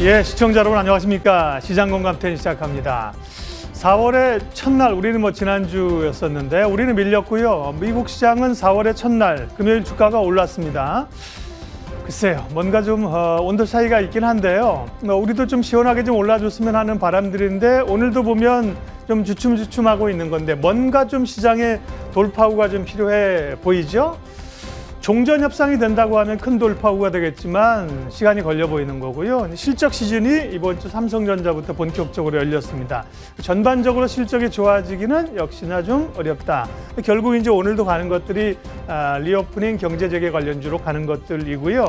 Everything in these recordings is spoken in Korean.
예, 시청자 여러분 안녕하십니까. 시장건감텐 시작합니다. 4월의 첫날 우리는 뭐 지난주였었는데 우리는 밀렸고요. 미국 시장은 4월의 첫날 금요일 주가가 올랐습니다. 글쎄요, 뭔가 좀 어, 온도 차이가 있긴 한데요. 어, 우리도 좀 시원하게 좀 올라줬으면 하는 바람들인데 오늘도 보면 좀 주춤주춤하고 있는 건데 뭔가 좀 시장에 돌파구가 좀 필요해 보이죠? 종전 협상이 된다고 하면 큰 돌파구가 되겠지만 시간이 걸려 보이는 거고요. 실적 시즌이 이번 주 삼성전자부터 본격적으로 열렸습니다. 전반적으로 실적이 좋아지기는 역시나 좀 어렵다. 결국 이제 오늘도 가는 것들이 아, 리오프닝 경제재개 관련주로 가는 것들이고요.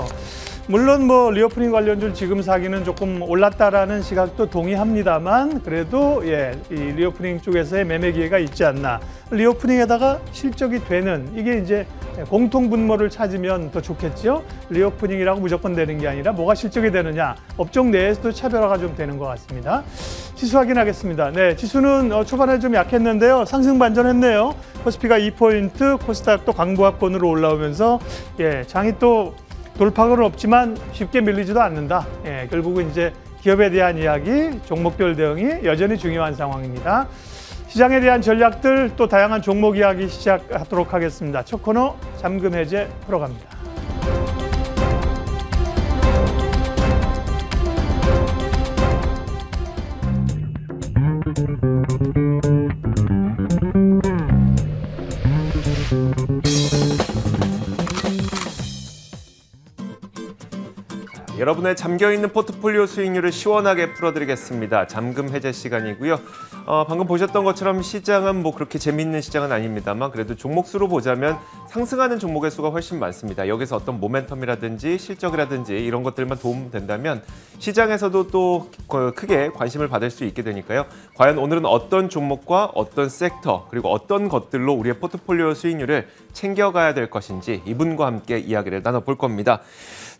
물론 뭐 리오프닝 관련주 지금 사기는 조금 올랐다라는 시각도 동의합니다만 그래도 예, 이 리오프닝 쪽에서의 매매 기회가 있지 않나. 리오프닝에다가 실적이 되는 이게 이제 공통 분모를 찾으면 더 좋겠죠. 리오프닝이라고 무조건 되는 게 아니라 뭐가 실적이 되느냐. 업종 내에서도 차별화가 좀 되는 것 같습니다. 지수 확인하겠습니다. 네, 지수는 어, 초반에 좀 약했는데요. 상승 반전했네요. 코스피가 2포인트, 코스닥도 광부학권으로 올라오면서 예, 장이 또 돌파구는 없지만 쉽게 밀리지도 않는다. 예, 결국은 이제 기업에 대한 이야기, 종목별 대응이 여전히 중요한 상황입니다. 시장에 대한 전략들 또 다양한 종목 이야기 시작하도록 하겠습니다. 첫 코너 잠금 해제 풀어갑니다. 여러분의 잠겨있는 포트폴리오 수익률을 시원하게 풀어드리겠습니다. 잠금 해제 시간이고요. 어, 방금 보셨던 것처럼 시장은 뭐 그렇게 재미있는 시장은 아닙니다만 그래도 종목 수로 보자면 상승하는 종목의 수가 훨씬 많습니다. 여기서 어떤 모멘텀이라든지 실적이라든지 이런 것들만 도움된다면 시장에서도 또 그 크게 관심을 받을 수 있게 되니까요. 과연 오늘은 어떤 종목과 어떤 섹터 그리고 어떤 것들로 우리의 포트폴리오 수익률을 챙겨가야 될 것인지 이분과 함께 이야기를 나눠볼 겁니다.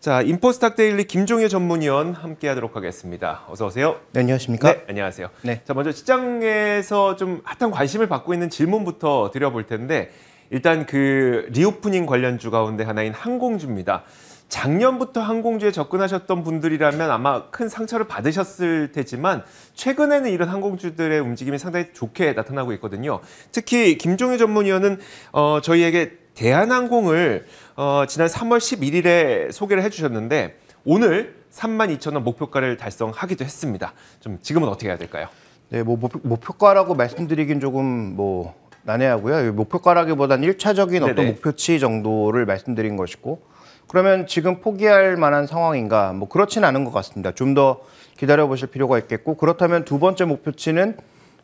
자, 인포스탁 데일리 김종혜 전문위원 함께 하도록 하겠습니다. 어서 오세요. 네, 안녕하십니까? 네, 안녕하세요. 네. 자, 먼저 시장에서 좀 핫한 관심을 받고 있는 질문부터 드려볼 텐데 일단 그 리오프닝 관련주 가운데 하나인 항공주입니다. 작년부터 항공주에 접근하셨던 분들이라면 아마 큰 상처를 받으셨을 테지만 최근에는 이런 항공주들의 움직임이 상당히 좋게 나타나고 있거든요. 특히 김종혜 전문위원은 어, 저희에게 대한항공을 어, 지난 3월 11일에 소개를 해주셨는데 오늘 32,000원 목표가를 달성하기도 했습니다. 좀 지금은 어떻게 해야 될까요? 네, 뭐 목표가라고 말씀드리긴 조금 뭐 난해하고요. 목표가라기보단 1차적인 어떤 네네. 목표치 정도를 말씀드린 것이고 그러면 지금 포기할 만한 상황인가? 뭐 그렇진 않은 것 같습니다. 좀 더 기다려 보실 필요가 있겠고 그렇다면 두 번째 목표치는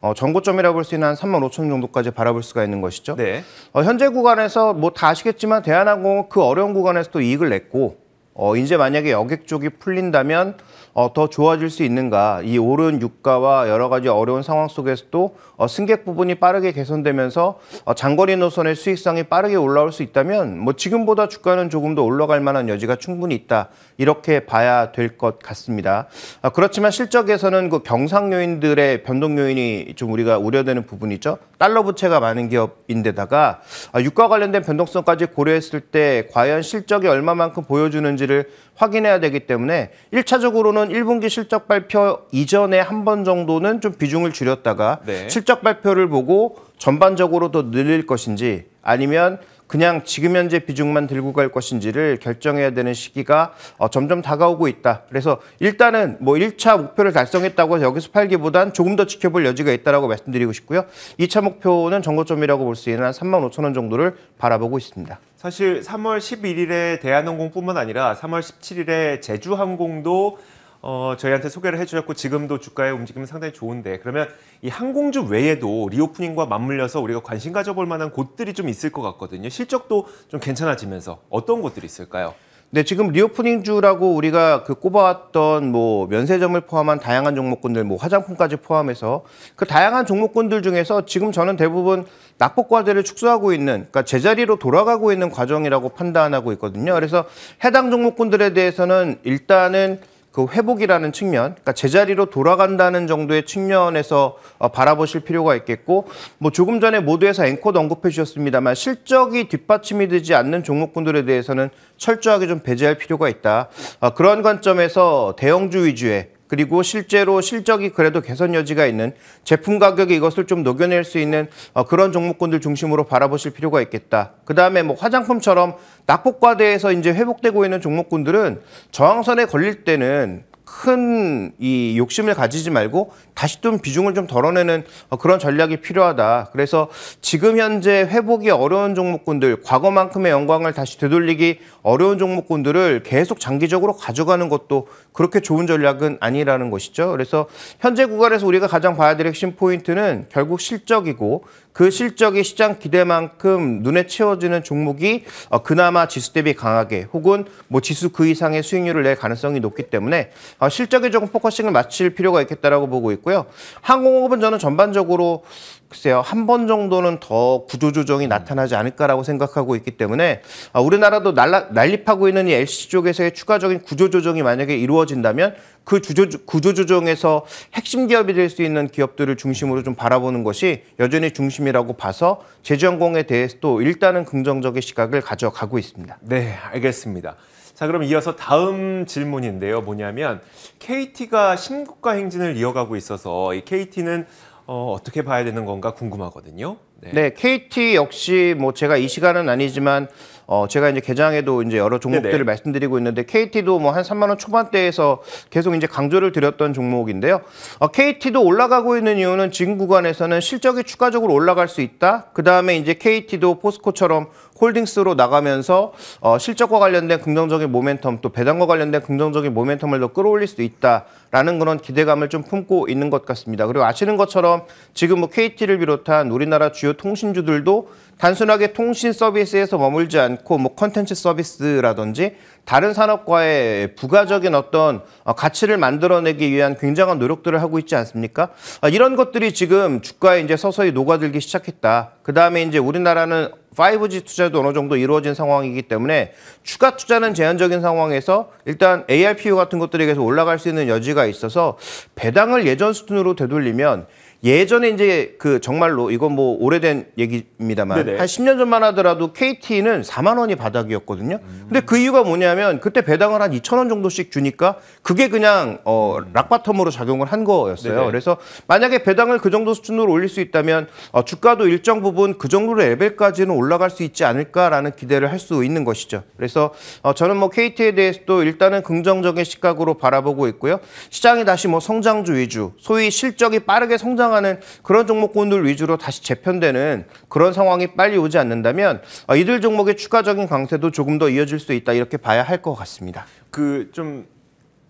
어, 전고점이라고 볼 수 있는 한 3만 5천 정도까지 바라볼 수가 있는 것이죠. 네. 어, 현재 구간에서 뭐 다 아시겠지만 대한항공 그 어려운 구간에서 도 이익을 냈고 어, 이제 만약에 여객 쪽이 풀린다면 어, 더 좋아질 수 있는가? 이 오른 유가와 여러 가지 어려운 상황 속에서도 어, 승객 부분이 빠르게 개선되면서 어, 장거리 노선의 수익성이 빠르게 올라올 수 있다면 뭐 지금보다 주가는 조금 더 올라갈 만한 여지가 충분히 있다 이렇게 봐야 될 것 같습니다. 아, 그렇지만 실적에서는 그 경상 요인들의 변동 요인이 좀 우리가 우려되는 부분이죠. 달러 부채가 많은 기업인데다가 아, 유가 관련된 변동성까지 고려했을 때 과연 실적이 얼마만큼 보여주는지. 있는지를 확인해야 되기 때문에 1차적으로는 1분기 실적 발표 이전에 한 번 정도는 좀 비중을 줄였다가 네. 실적 발표를 보고 전반적으로 더 늘릴 것인지 아니면 그냥 지금 현재 비중만 들고 갈 것인지를 결정해야 되는 시기가 어, 점점 다가오고 있다. 그래서 일단은 뭐 1차 목표를 달성했다고 해서 여기서 팔기보단 조금 더 지켜볼 여지가 있다고 말씀드리고 싶고요. 2차 목표는 정거점이라고볼 수 있는 한 3만 5천 원 정도를 바라보고 있습니다. 사실 3월 11일에 대한항공뿐만 아니라 3월 17일에 제주항공도 어, 저희한테 소개를 해주셨고 지금도 주가의 움직임은 상당히 좋은데 그러면 이 항공주 외에도 리오프닝과 맞물려서 우리가 관심 가져볼 만한 곳들이 좀 있을 것 같거든요. 실적도 좀 괜찮아지면서 어떤 곳들이 있을까요? 네, 지금 리오프닝주라고 우리가 그 꼽아왔던 뭐 면세점을 포함한 다양한 종목군들, 뭐 화장품까지 포함해서 그 다양한 종목군들 중에서 지금 저는 대부분 낙폭과대를 축소하고 있는, 그러니까 제자리로 돌아가고 있는 과정이라고 판단하고 있거든요. 그래서 해당 종목군들에 대해서는 일단은 그 회복이라는 측면, 그러니까 제자리로 돌아간다는 정도의 측면에서 어, 바라보실 필요가 있겠고, 뭐 조금 전에 모두에서 앵커도 언급해 주셨습니다만 실적이 뒷받침이 되지 않는 종목군들에 대해서는 철저하게 좀 배제할 필요가 있다. 어, 그런 관점에서 대형주 위주의 그리고 실제로 실적이 그래도 개선 여지가 있는 제품 가격이 이것을 좀 녹여낼 수 있는 어, 그런 종목군들 중심으로 바라보실 필요가 있겠다. 그 다음에 뭐 화장품처럼 낙폭과대에서 이제 회복되고 있는 종목군들은 저항선에 걸릴 때는 큰이 욕심을 가지지 말고 다시 좀 비중을 좀 덜어내는 어, 그런 전략이 필요하다. 그래서 지금 현재 회복이 어려운 종목군들, 과거만큼의 영광을 다시 되돌리기 어려운 종목군들을 계속 장기적으로 가져가는 것도 그렇게 좋은 전략은 아니라는 것이죠. 그래서 현재 구간에서 우리가 가장 봐야 될 핵심 포인트는 결국 실적이고 그 실적이 시장 기대만큼 눈에 채워지는 종목이 어, 그나마 지수 대비 강하게 혹은 뭐 지수 그 이상의 수익률을 낼 가능성이 높기 때문에 어, 아, 실적에 조금 포커싱을 맞출 필요가 있겠다라고 보고 있고요. 항공업은 저는 전반적으로 글쎄요 한 번 정도는 더 구조조정이 나타나지 않을까라고 생각하고 있기 때문에 아, 우리나라도 날라, 난립하고 있는 이 l c 쪽에서의 추가적인 구조조정이 만약에 이루어진다면 그 구조, 구조조정에서 핵심 기업이 될 수 있는 기업들을 중심으로 좀 바라보는 것이 여전히 중심이라고 봐서 제주항공에 대해서도 일단은 긍정적인 시각을 가져가고 있습니다. 네, 알겠습니다. 자, 그럼 이어서 다음 질문인데요. 뭐냐면 KT가 신고가 행진을 이어가고 있어서 이 KT는 어, 어떻게 봐야 되는 건가 궁금하거든요. 네. 네, KT 역시 뭐 제가 이 시간은 아니지만 어 제가 이제 개장에도 이제 여러 종목들을 네네. 말씀드리고 있는데 KT도 뭐 한 3만 원 초반대에서 계속 이제 강조를 드렸던 종목인데요. 어 KT도 올라가고 있는 이유는 지금 구간에서는 실적이 추가적으로 올라갈 수 있다. 그다음에 이제 KT도 포스코처럼 홀딩스로 나가면서 어, 실적과 관련된 긍정적인 모멘텀 또 배당과 관련된 긍정적인 모멘텀을 더 끌어올릴 수도 있다라는 그런 기대감을 좀 품고 있는 것 같습니다. 그리고 아시는 것처럼 지금 뭐 KT를 비롯한 우리나라 주요 통신주들도 단순하게 통신 서비스에서 머물지 않고 뭐 컨텐츠 서비스라든지 다른 산업과의 부가적인 어떤 어, 가치를 만들어내기 위한 굉장한 노력들을 하고 있지 않습니까? 아, 이런 것들이 지금 주가에 이제 서서히 녹아들기 시작했다. 그 다음에 이제 우리나라는 5G 투자도 어느 정도 이루어진 상황이기 때문에 추가 투자는 제한적인 상황에서 일단 ARPU 같은 것들에 계속 올라갈 수 있는 여지가 있어서 배당을 예전 수준으로 되돌리면 예전에 이제 그 정말로 이건 뭐 오래된 얘기입니다만 네네. 한 10년 전만 하더라도 KT는 4만 원이 바닥이었거든요. 음. 근데 그 이유가 뭐냐면 그때 배당을 한 2천 원 정도씩 주니까 그게 그냥 어 락바텀으로 작용을 한 거였어요. 네네. 그래서 만약에 배당을 그 정도 수준으로 올릴 수 있다면 어 주가도 일정 부분 그 정도 로 레벨까지는 올라갈 수 있지 않을까라는 기대를 할 수 있는 것이죠. 그래서 어 저는 뭐 KT에 대해서도 일단은 긍정적인 시각으로 바라보고 있고요. 시장이 다시 뭐 성장주 위주, 소위 실적이 빠르게 성장 상승하는 그런 종목군들 위주로 다시 재편되는 그런 상황이 빨리 오지 않는다면 아, 이들 종목의 추가적인 강세도 조금 더 이어질 수 있다 이렇게 봐야 할 것 같습니다. 그 좀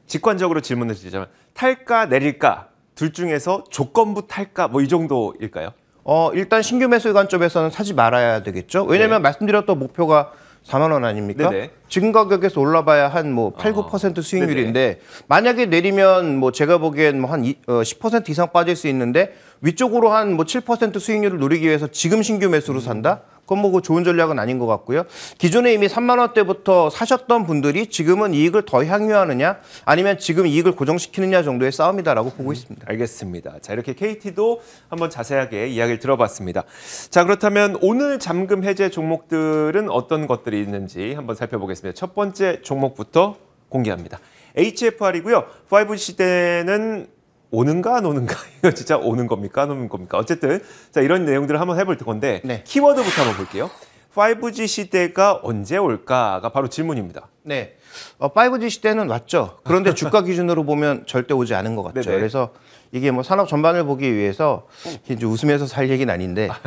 직관적으로 질문을 드리자면 탈까 내릴까 둘 중에서 조건부 탈까 뭐 이 정도일까요? 어, 일단 신규 매수 관점에서는 사지 말아야 되겠죠. 왜냐면 네. 말씀드렸던 목표가 4만원 아닙니까? 네네. 지금 가격에서 올라봐야 한 뭐 8, 어. 9% 수익률인데 네네. 만약에 내리면 뭐 제가 보기엔 뭐 한 10% 어, 어, 이상 빠질 수 있는데 위쪽으로 한 뭐 7% 수익률을 노리기 위해서 지금 신규 매수로 산다? 그건 뭐 좋은 전략은 아닌 것 같고요. 기존에 이미 3만 원대부터 사셨던 분들이 지금은 이익을 더 향유하느냐 아니면 지금 이익을 고정시키느냐 정도의 싸움이다라고 보고 음, 있습니다. 알겠습니다. 자 이렇게 KT도 한번 자세하게 이야기를 들어봤습니다. 자 그렇다면 오늘 잠금 해제 종목들은 어떤 것들이 있는지 한번 살펴보겠습니다. 첫 번째 종목부터 공개합니다. HFR이고요. 5G 시대는 오는가 안 오는가 이거 진짜 오는 겁니까 안 오는 겁니까 어쨌든 자 이런 내용들을 한번 해볼 건데 네. 키워드부터 한번 볼게요 5G 시대가 언제 올까가 바로 질문입니다 네 어, 5G 시대는 왔죠 그런데 주가 기준으로 보면 절대 오지 않은 것 같죠 네네. 네. 그래서 이게 뭐 산업 전반을 보기 위해서 이제 음. 웃으면서 살 얘기는 아닌데 아,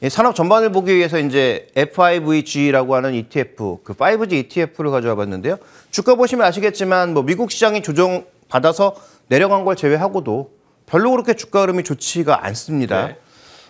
네. 산업 전반을 보기 위해서 이제 FIVG라고 하는 ETF 그 5G ETF를 가져와 봤는데요. 주가 보시면 아시겠지만 뭐 미국 시장이 조정 받아서 내려간 걸 제외하고도 별로 그렇게 주가 흐름이 좋지가 않습니다. 네.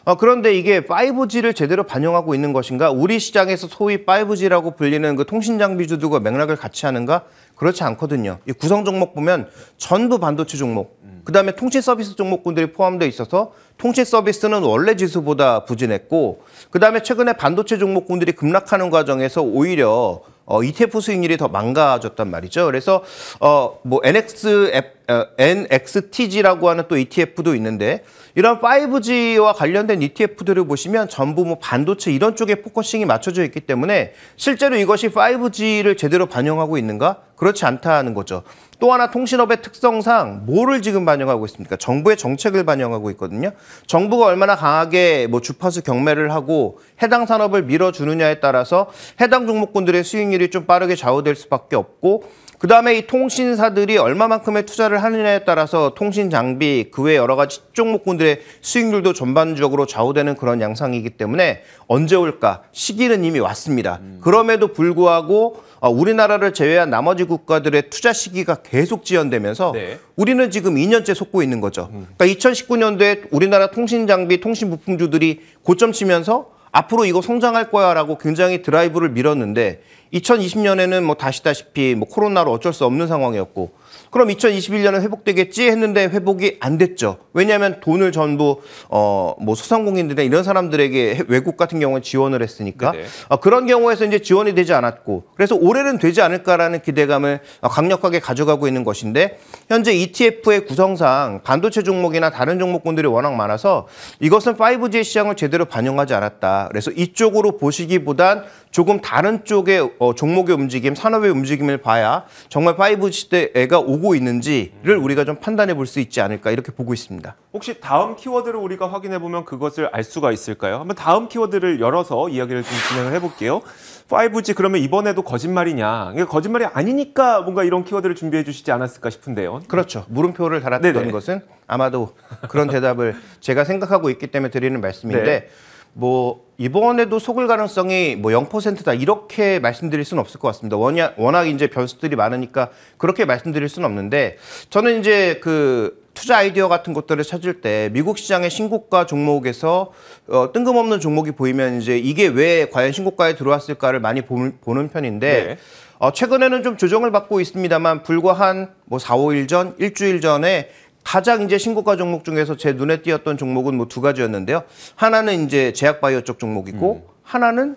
어, 그런데 이게 5G를 제대로 반영하고 있는 것인가? 우리 시장에서 소위 5G라고 불리는 그 통신 장비 주도가 맥락을 같이 하는가? 그렇지 않거든요. 이 구성 종목 보면 전부 반도체 종목, 그다음에 통신 서비스 종목군들이 포함되어 있어서 통신 서비스는 원래 지수보다 부진했고 그다음에 최근에 반도체 종목군들이 급락하는 과정에서 오히려 어, ETF 수익률이 더 망가졌단 말이죠. 그래서 어, 뭐 n x 앱, NXTG라고 어, 하는 또 ETF도 있는데 이런 5G와 관련된 ETF들을 보시면 전부 뭐 반도체 이런 쪽에 포커싱이 맞춰져 있기 때문에 실제로 이것이 5G를 제대로 반영하고 있는가? 그렇지 않다는 거죠. 또 하나 통신업의 특성상 뭐를 지금 반영하고 있습니까? 정부의 정책을 반영하고 있거든요. 정부가 얼마나 강하게 뭐 주파수 경매를 하고 해당 산업을 밀어주느냐에 따라서 해당 종목군들의 수익률이 좀 빠르게 좌우될 수밖에 없고 그 다음에 이 통신사들이 얼마만큼의 투자를 투자를 하느냐에 따라서 통신 장비 그 외 여러 가지 종목군들의 수익률도 전반적으로 좌우되는 그런 양상이기 때문에 언제 올까 시기는 이미 왔습니다. 음. 그럼에도 불구하고 어, 우리나라를 제외한 나머지 국가들의 투자 시기가 계속 지연되면서 네. 우리는 지금 2년째 속고 있는 거죠. 음. 그러니까 2019년도에 우리나라 통신 장비, 통신 부품주들이 고점 치면서 앞으로 이거 성장할 거야라고 굉장히 드라이브를 밀었는데 2020년에는 뭐 다시다시피 뭐 코로나로 어쩔 수 없는 상황이었고 그럼 2021년은 회복되겠지 했는데 회복이 안 됐죠. 왜냐하면 돈을 전부 어 뭐 소상공인들이나 이런 사람들에게 외국 같은 경우는 지원을 했으니까 아, 그런 경우에서 이제 지원이 되지 않았고 그래서 올해는 되지 않을까라는 기대감을 어, 강력하게 가져가고 있는 것인데 현재 ETF의 구성상 반도체 종목이나 다른 종목군들이 워낙 많아서 이것은 5G 시장을 제대로 반영하지 않았다. 그래서 이쪽으로 보시기보단 조금 다른 쪽의 어, 종목의 움직임, 산업의 움직임을 봐야 정말 5G 때애가 오고 있는지를 우리가 좀 판단해 볼 수 있지 않을까 이렇게 보고 있습니다. 혹시 다음 키워드를 우리가 확인해 보면 그것을 알 수가 있을까요? 한번 다음 키워드를 열어서 이야기를 좀 진행을 해볼게요. 5G 그러면 이번에도 거짓말이냐? 그러니까 거짓말이 아니니까 뭔가 이런 키워드를 준비해 주시지 않았을까 싶은데요. 그렇죠. 물음표를 달았던 네네. 것은 아마도 그런 대답을 제가 생각하고 있기 때문에 드리는 말씀인데 네. 뭐 이번에도 속을 가능성이 뭐 0%다 이렇게 말씀드릴 수는 없을 것 같습니다. 워낙, 워낙 이제 변수들이 많으니까 그렇게 말씀드릴 수는 없는데 저는 이제 그 투자 아이디어 같은 것들을 찾을 때 미국 시장의 신고가 종목에서 어, 뜬금없는 종목이 보이면 이제 이게 왜 과연 신고가에 들어왔을까를 많이 보는 편인데 네. 어, 최근에는 좀 조정을 받고 있습니다만 불과 한 뭐 4, 5일 전, 일주일 전에 가장 이제 신고가 종목 중에서 제 눈에 띄었던 종목은 뭐 두 가지였는데요. 하나는 이제 제약바이오 쪽 종목이고 음. 하나는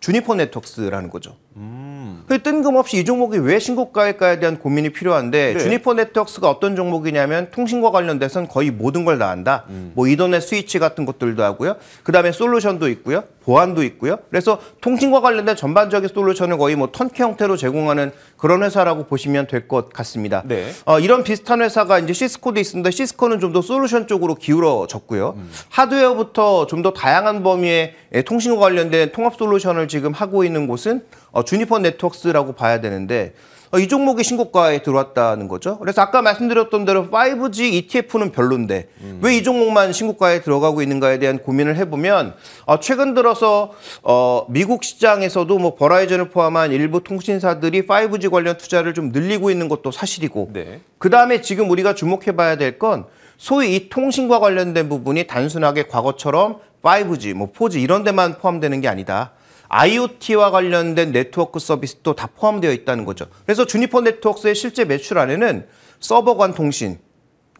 주니퍼 네트웍스라는 거죠. 음. 뜬금없이 이 종목이 왜 신고가일까에 대한 고민이 필요한데 네. 주니퍼 네트웍스가 어떤 종목이냐면 통신과 관련돼서는 거의 모든 걸 다 한다. 음. 뭐 이더넷 스위치 같은 것들도 하고요. 그다음에 솔루션도 있고요. 보안도 있고요. 그래서 통신과 관련된 전반적인 솔루션을 거의 뭐 턴키 형태로 제공하는 그런 회사라고 보시면 될 것 같습니다. 네. 어, 이런 비슷한 회사가 이제 시스코도 있습니다. 시스코는 좀 더 솔루션 쪽으로 기울어졌고요. 음. 하드웨어부터 좀 더 다양한 범위의 예, 통신과 관련된 통합 솔루션을 지금 하고 있는 곳은 어, 주니퍼 네트웍스라고 봐야 되는데 어, 이 종목이 신고가에 들어왔다는 거죠. 그래서 아까 말씀드렸던 대로 5G ETF는 별론데 음. 왜이 종목만 신고가에 들어가고 있는가에 대한 고민을 해보면 어, 최근 들어서 어, 미국 시장에서도 뭐 버라이즌을 포함한 일부 통신사들이 5G 관련 투자를 좀 늘리고 있는 것도 사실이고 네. 그 다음에 지금 우리가 주목해봐야 될 건 소위 이 통신과 관련된 부분이 단순하게 과거처럼 5G, 뭐 4G 이런 데만 포함되는 게 아니다. IoT와 관련된 네트워크 서비스도 다 포함되어 있다는 거죠. 그래서 주니퍼 네트워크의 실제 매출 안에는 서버 간 통신,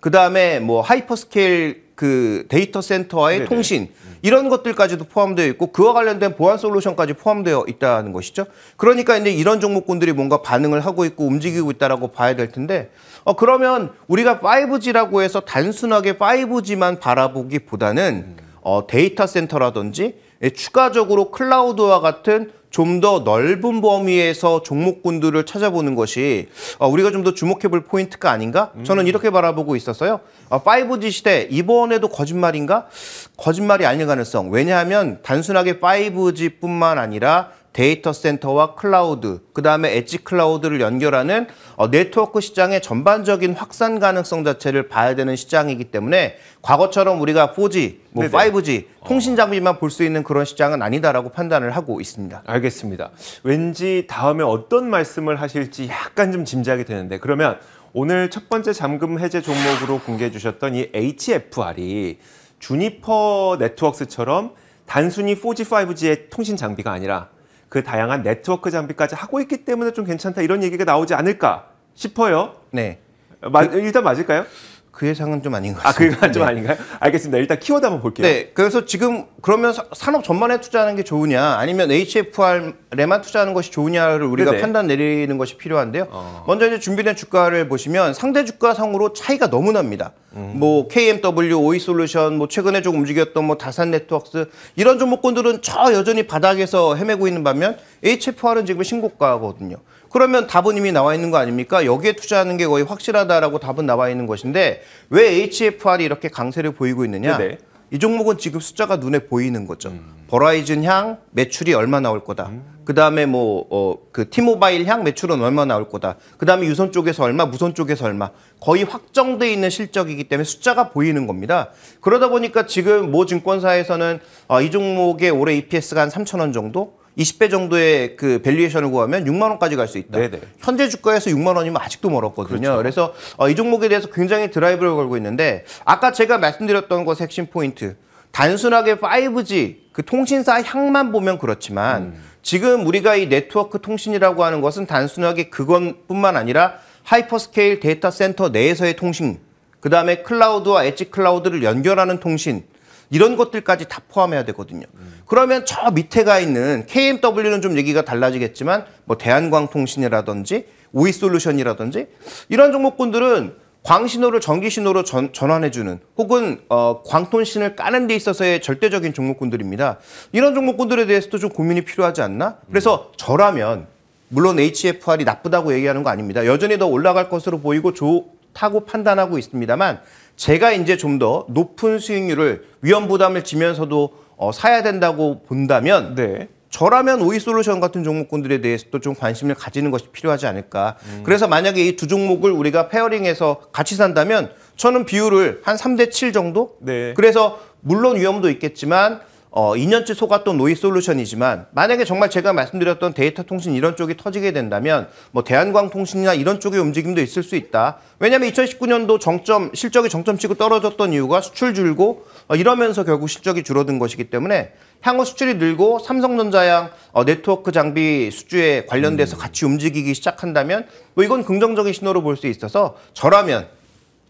그 다음에 뭐 하이퍼스케일 그 데이터 센터와의 네네. 통신 이런 것들까지도 포함되어 있고 그와 관련된 보안 솔루션까지 포함되어 있다는 것이죠. 그러니까 이제 이런 종목군들이 뭔가 반응을 하고 있고 움직이고 있다라고 봐야 될 텐데 어 그러면 우리가 5G라고 해서 단순하게 5G만 바라보기보다는 어 데이터 센터라든지 예, 추가적으로 클라우드와 같은 좀 더 넓은 범위에서 종목군들을 찾아보는 것이 아, 우리가 좀 더 주목해 볼 포인트가 아닌가? 저는 음. 이렇게 바라보고 있었어요. 5G 아, 시대 이번에도 거짓말인가? 거짓말이 아닐 가능성. 왜냐하면 단순하게 5G뿐만 아니라 데이터 센터와 클라우드, 그 다음에 엣지 클라우드를 연결하는 어, 네트워크 시장의 전반적인 확산 가능성 자체를 봐야 되는 시장이기 때문에 과거처럼 우리가 4G, 뭐 5G 어. 통신 장비만 볼 수 있는 그런 시장은 아니다라고 판단을 하고 있습니다. 알겠습니다. 왠지 다음에 어떤 말씀을 하실지 약간 좀 짐작이 되는데 그러면 오늘 첫 번째 잠금 해제 종목으로 공개해 주셨던 이 HFR이 주니퍼 네트워크스처럼 단순히 4G, 5G의 통신 장비가 아니라 그 다양한 네트워크 장비까지 하고 있기 때문에 좀 괜찮다 이런 얘기가 나오지 않을까 싶어요. 네. 마, 일단 맞을까요? 그 예상은 좀 아닌 것 아, 같습니다. 아, 그 예상은 아닌가요? 알겠습니다. 일단 키워드 한번 볼게요. 네. 그래서 지금 그러면 산업 전반에 투자하는 게 좋으냐 아니면 HFR에만 투자하는 것이 좋으냐를 우리가 네네. 판단 내리는 것이 필요한데요. 어. 먼저 이제 준비된 주가를 보시면 상대 주가 상으로 차이가 너무 납니다. 음. 뭐 KMW, 오이솔루션, 뭐 최근에 좀 움직였던 뭐 다산 네트웍스 이런 종목군들은 저 여전히 바닥에서 헤매고 있는 반면 HFR은 지금 신고가거든요. 그러면 답은 이미 나와 있는 거 아닙니까? 여기에 투자하는 게 거의 확실하다라고 답은 나와 있는 것인데 왜 HFR이 이렇게 강세를 보이고 있느냐? 네네. 네. 이 종목은 지금 숫자가 눈에 보이는 거죠. 음. 버라이즌 향 매출이 얼마 나올 거다. 음. 그다음에 뭐 어그 티모바일 향 매출은 얼마 나올 거다. 그다음에 유선 쪽에서 얼마, 무선 쪽에서 얼마. 거의 확정돼 있는 실적이기 때문에 숫자가 보이는 겁니다. 그러다 보니까 지금 모 증권사에서는 어, 이 종목의 올해 EPS가 한 3천 원 정도, 20배 정도의 그 밸류에이션을 구하면 6만 원까지 갈 수 있다. 네네. 현재 주가에서 6만 원이면 아직도 멀었거든요. 그렇죠. 그래서 어, 이 종목에 대해서 굉장히 드라이브를 걸고 있는데 아까 제가 말씀드렸던 것 핵심 포인트 단순하게 5G 그 통신사 향만 보면 그렇지만 음. 지금 우리가 이 네트워크 통신이라고 하는 것은 단순하게 그것뿐만 아니라 하이퍼스케일 데이터 센터 내에서의 통신 그다음에 클라우드와 엣지 클라우드를 연결하는 통신 이런 것들까지 다 포함해야 되거든요. 음. 그러면 저 밑에가 있는 KMW는 좀 얘기가 달라지겠지만 뭐 대한광통신이라든지 오이솔루션이라든지 이런 종목군들은 광신호를 전기신호로 전, 환해주는 혹은 어, 광통신을 까는 데 있어서의 절대적인 종목군들입니다. 이런 종목군들에 대해서도 좀 고민이 필요하지 않나? 그래서 저라면 물론 HFR이 나쁘다고 얘기하는 거 아닙니다. 여전히 더 올라갈 것으로 보이고 좋다고 판단하고 있습니다만 제가 이제 좀 더 높은 수익률을 위험 부담을 지면서도 어, 사야 된다고 본다면 네. 저라면 오이솔루션 같은 종목군들에 대해서도 좀 관심을 가지는 것이 필요하지 않을까. 음. 그래서 만약에 이 두 종목을 우리가 페어링해서 같이 산다면 저는 비율을 한 3대 7 정도? 네. 그래서 물론 위험도 있겠지만 어, 2년째 속았던 노이 솔루션이지만 만약에 정말 제가 말씀드렸던 데이터 통신 이런 쪽이 터지게 된다면 뭐 대한광 통신이나 이런 쪽의 움직임도 있을 수 있다. 왜냐하면 2019년도 정점 실적이 정점치고 떨어졌던 이유가 수출 줄고 어, 이러면서 결국 실적이 줄어든 것이기 때문에 향후 수출이 늘고 삼성전자양 어, 네트워크 장비 수주에 관련돼서 음. 같이 움직이기 시작한다면 뭐 이건 긍정적인 신호로 볼 수 있어서 저라면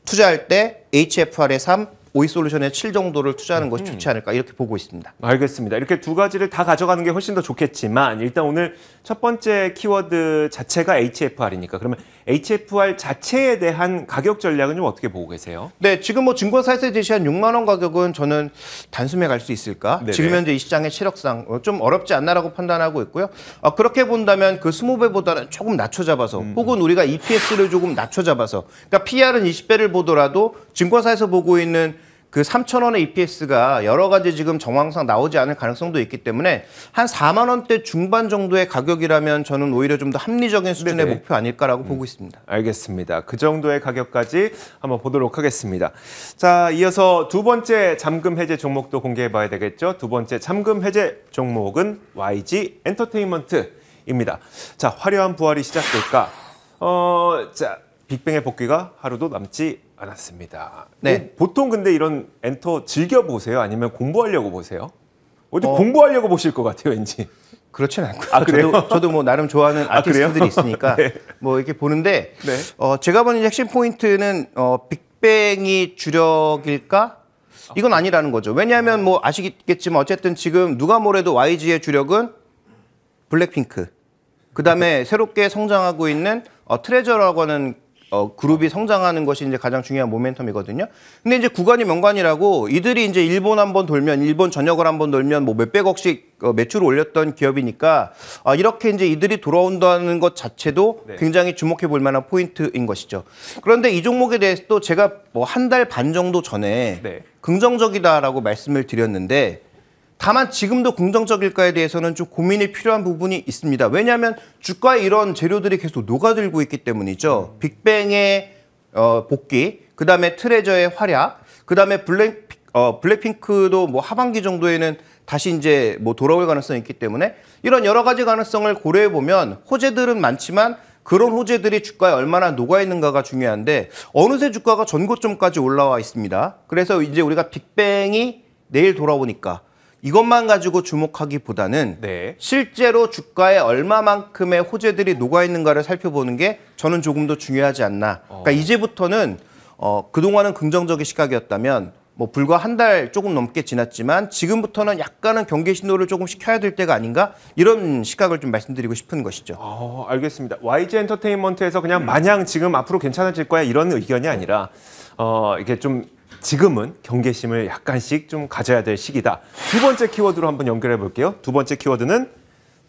투자할 때 HFR의 3, 오이 솔루션의 7 정도를 투자하는 것이 음. 좋지 않을까 이렇게 보고 있습니다. 알겠습니다. 이렇게 두 가지를 다 가져가는 게 훨씬 더 좋겠지만 일단 오늘 첫 번째 키워드 자체가 HFR이니까 그러면 HFR 자체에 대한 가격 전략은 좀 어떻게 보고 계세요? 네, 지금 뭐 증권사에서 제시한 6만 원 가격은 저는 단숨에 갈 수 있을까? 네네. 지금 현재 이 시장의 체력상 어, 좀 어렵지 않나라고 판단하고 있고요. 어, 그렇게 본다면 그 20배보다는 조금 낮춰 잡아서 음. 혹은 우리가 EPS를 조금 낮춰 잡아서 그러니까 PR은 20배를 보더라도 증권사에서 보고 있는 그 3,000원의 EPS가 여러 가지 지금 정황상 나오지 않을 가능성도 있기 때문에 한 4만 원대 중반 정도의 가격이라면 저는 오히려 좀 더 합리적인 수준의 네네. 목표 아닐까라고 음. 보고 있습니다. 알겠습니다. 그 정도의 가격까지 한번 보도록 하겠습니다. 자, 이어서 두 번째 잠금 해제 종목도 공개해 봐야 되겠죠. 두 번째 잠금 해제 종목은 YG 엔터테인먼트입니다. 자, 화려한 부활이 시작될까? 어, 자, 빅뱅의 복귀가 하루도 남지 않았습니다. 네. 보통 근데 이런 엔터 즐겨 보세요? 아니면 공부하려고 보세요? 어디 어... 공부하려고 보실 것 같아요, 왠지. 그렇진 않고요. 아, 저도, 저도 뭐 나름 좋아하는 아, 아티스트들이 아, 있으니까 네. 뭐 이렇게 보는데 네. 어, 제가 보는 핵심 포인트는 어, 빅뱅이 주력일까? 이건 아니라는 거죠. 왜냐하면 뭐 아시겠지만 어쨌든 지금 누가 뭐래도 YG의 주력은 블랙핑크. 그 다음에 새롭게 성장하고 있는 어, 트레저라고 하는 어, 그룹이 성장하는 것이 이제 가장 중요한 모멘텀이거든요. 근데 이제 구간이 명관이라고 이들이 이제 일본 한번 돌면 일본 전역을 한번 돌면 뭐 몇백억씩 어, 매출을 올렸던 기업이니까 아, 이렇게 이제 이들이 돌아온다는 것 자체도 네. 굉장히 주목해 볼 만한 포인트인 것이죠. 그런데 이 종목에 대해서 또 제가 뭐 한 달 반 정도 전에 네. 긍정적이다라고 말씀을 드렸는데 다만 지금도 긍정적일까에 대해서는 좀 고민이 필요한 부분이 있습니다. 왜냐하면 주가에 이런 재료들이 계속 녹아들고 있기 때문이죠. 빅뱅의 어, 복귀, 그 다음에 트레저의 활약, 그 다음에 블랙, 어, 블랙핑크도 뭐 하반기 정도에는 다시 이제 뭐 돌아올 가능성이 있기 때문에 이런 여러 가지 가능성을 고려해 보면 호재들은 많지만 그런 호재들이 주가에 얼마나 녹아 있는가가 중요한데 어느새 주가가 전고점까지 올라와 있습니다. 그래서 이제 우리가 빅뱅이 내일 돌아오니까 이것만 가지고 주목하기보다는 네. 실제로 주가에 얼마만큼의 호재들이 녹아 있는가를 살펴보는 게 저는 조금 더 중요하지 않나. 그러니까 어. 그러니까 이제부터는 어, 그동안은 긍정적인 시각이었다면 뭐 불과 한 달 조금 넘게 지났지만 지금부터는 약간은 경계 신호를 조금 시켜야 될 때가 아닌가 이런 시각을 좀 말씀드리고 싶은 것이죠. 어, 알겠습니다. YG 엔터테인먼트에서 그냥 마냥 지금 앞으로 괜찮아질 거야 이런 의견이 아니라 어, 이게 좀 지금은 경계심을 약간씩 좀 가져야 될 시기다. 두 번째 키워드로 한번 연결해 볼게요. 두 번째 키워드는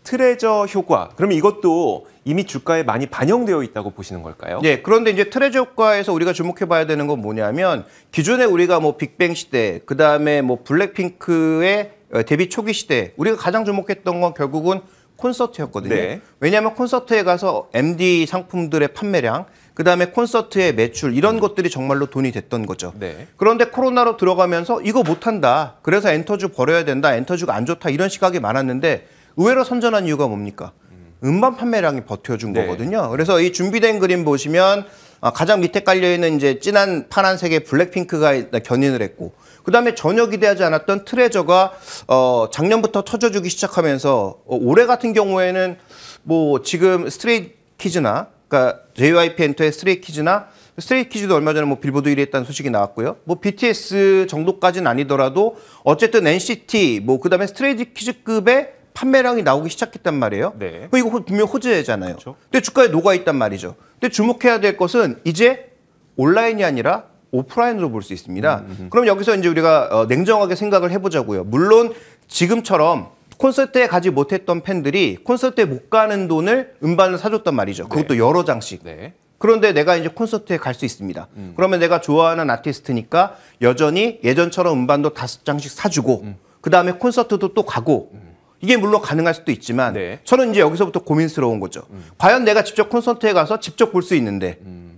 트레저 효과. 그럼 이것도 이미 주가에 많이 반영되어 있다고 보시는 걸까요? 네. 그런데 이제 트레저 효과에서 우리가 주목해 봐야 되는 건 뭐냐면 기존에 우리가 뭐 빅뱅 시대, 그다음에 뭐 블랙핑크의 어, 데뷔 초기 시대 우리가 가장 주목했던 건 결국은 콘서트였거든요. 네. 왜냐하면 콘서트에 가서 MD 상품들의 판매량 그다음에 콘서트의 매출 이런 음. 것들이 정말로 돈이 됐던 거죠. 네. 그런데 코로나로 들어가면서 이거 못 한다. 그래서 엔터주 버려야 된다. 엔터주가 안 좋다. 이런 시각이 많았는데 의외로 선전한 이유가 뭡니까? 음. 음반 판매량이 버텨준 네. 거거든요. 그래서 이 준비된 그림 보시면 아, 가장 밑에 깔려 있는 이제 진한 파란색의 블랙핑크가 견인을 했고 그다음에 전혀 기대하지 않았던 트레저가 어 작년부터 터져주기 시작하면서 어, 올해 같은 경우에는 뭐 지금 스트레이 키즈나 그러니까 JYP 엔터의 스트레이키즈나 스트레이키즈도 얼마 전에 뭐 빌보드 1위 했다는 소식이 나왔고요. 뭐 BTS 정도까지는 아니더라도 어쨌든 NCT 뭐 그다음에 스트레이키즈급의 판매량이 나오기 시작했단 말이에요. 네. 이거 분명 호재잖아요. 그렇죠. 근데 주가에 녹아 있단 말이죠. 근데 주목해야 될 것은 이제 온라인이 아니라 오프라인으로 볼 수 있습니다. 음흠. 음. 그럼 여기서 이제 우리가 어, 냉정하게 생각을 해보자고요. 물론 지금처럼 콘서트에 가지 못했던 팬들이 콘서트에 못 가는 돈을 음반을 사줬단 말이죠. 네. 그것도 네. 여러 장씩. 네. 그런데 내가 이제 콘서트에 갈 수 있습니다. 음. 그러면 내가 좋아하는 아티스트니까 여전히 예전처럼 음반도 다섯 장씩 사주고 음. 그 다음에 콘서트도 또 가고 음. 이게 물론 가능할 수도 있지만 네. 저는 이제 여기서부터 고민스러운 거죠. 음. 과연 내가 직접 콘서트에 가서 직접 볼 수 있는데 음.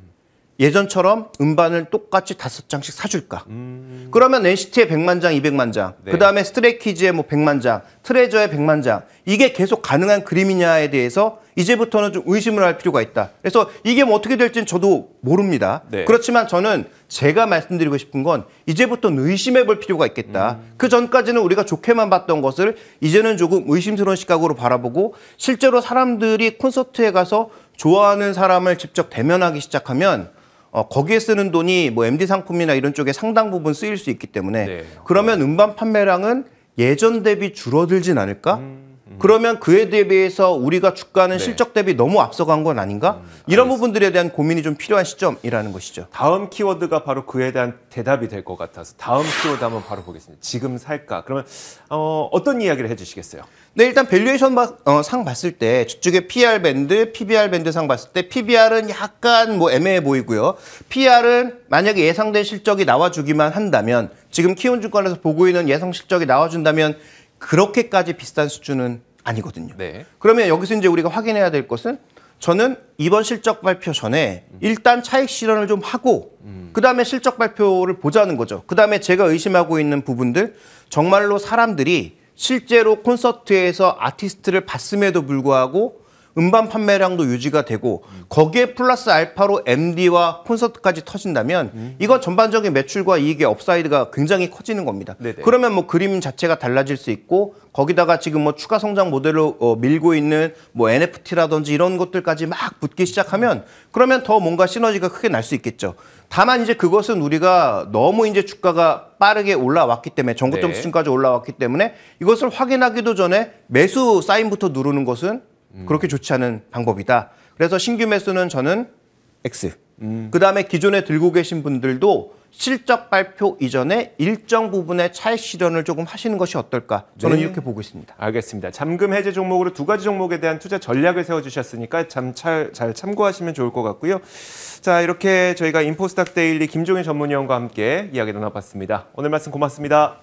예전처럼 음반을 똑같이 다섯 장씩 사줄까? 음... 그러면 NCT의 100만 장, 200만 장, 네. 그 다음에 스트레이키즈의 뭐백만 장, 트레저의 1만 장, 이게 계속 가능한 그림이냐에 대해서 이제부터는 좀 의심을 할 필요가 있다. 그래서 이게 뭐 어떻게 될지는 저도 모릅니다. 네. 그렇지만 저는 제가 말씀드리고 싶은 건 이제부터는 의심해 볼 필요가 있겠다. 음... 그 전까지는 우리가 좋게만 봤던 것을 이제는 조금 의심스러운 시각으로 바라보고 실제로 사람들이 콘서트에 가서 좋아하는 사람을 직접 대면하기 시작하면 어, 거기에 쓰는 돈이 뭐 MD 상품이나 이런 쪽에 상당 부분 쓰일 수 있기 때문에 네. 그러면 음반 판매량은 예전 대비 줄어들진 않을까? 음. 그러면 그에 대비해서 우리가 주가는 네. 실적 대비 너무 앞서간 건 아닌가? 음, 이런 부분들에 대한 고민이 좀 필요한 시점이라는 것이죠. 다음 키워드가 바로 그에 대한 대답이 될 것 같아서 다음 키워드 한번 바로 보겠습니다. 지금 살까? 그러면 어, 어떤 이야기를 해주시겠어요? 네, 일단 밸류에이션 바, 어, 상 봤을 때주쪽에 PR 밴드, PBR 밴드 상 봤을 때 PBR은 약간 뭐 애매해 보이고요. PR은 만약에 예상된 실적이 나와주기만 한다면 지금 키움 증권에서 보고 있는 예상 실적이 나와준다면 그렇게까지 비슷한 수준은 아니거든요. 네. 그러면 여기서 이제 우리가 확인해야 될 것은 저는 이번 실적 발표 전에 일단 차익 실현을 좀 하고 음. 그다음에 실적 발표를 보자는 거죠. 그다음에 제가 의심하고 있는 부분들 정말로 사람들이 실제로 콘서트에서 아티스트를 봤음에도 불구하고 음반 판매량도 유지가 되고 거기에 플러스 알파로 MD와 콘서트까지 터진다면 이거 전반적인 매출과 이익의 업사이드가 굉장히 커지는 겁니다. 네네. 네. 그러면 뭐 그림 자체가 달라질 수 있고 거기다가 지금 뭐 추가 성장 모델로 어, 밀고 있는 뭐 NFT라든지 이런 것들까지 막 붙기 시작하면 그러면 더 뭔가 시너지가 크게 날 수 있겠죠. 다만 이제 그것은 우리가 너무 이제 주가가 빠르게 올라왔기 때문에 전고점 네. 수준까지 올라왔기 때문에 이것을 확인하기도 전에 매수 사인부터 누르는 것은 음. 그렇게 좋지 않은 방법이다. 그래서 신규 매수는 저는 X. 음. 그 다음에 기존에 들고 계신 분들도 실적 발표 이전에 일정 부분의 차익 실현을 조금 하시는 것이 어떨까 저는 네. 이렇게 보고 있습니다. 알겠습니다. 잠금 해제 종목으로 두 가지 종목에 대한 투자 전략을 세워주셨으니까 참잘 잘 참고하시면 좋을 것 같고요. 자 이렇게 저희가 인포스닥 데일리 김종인 전문위원과 함께 이야기 나눠봤습니다. 오늘 말씀 고맙습니다.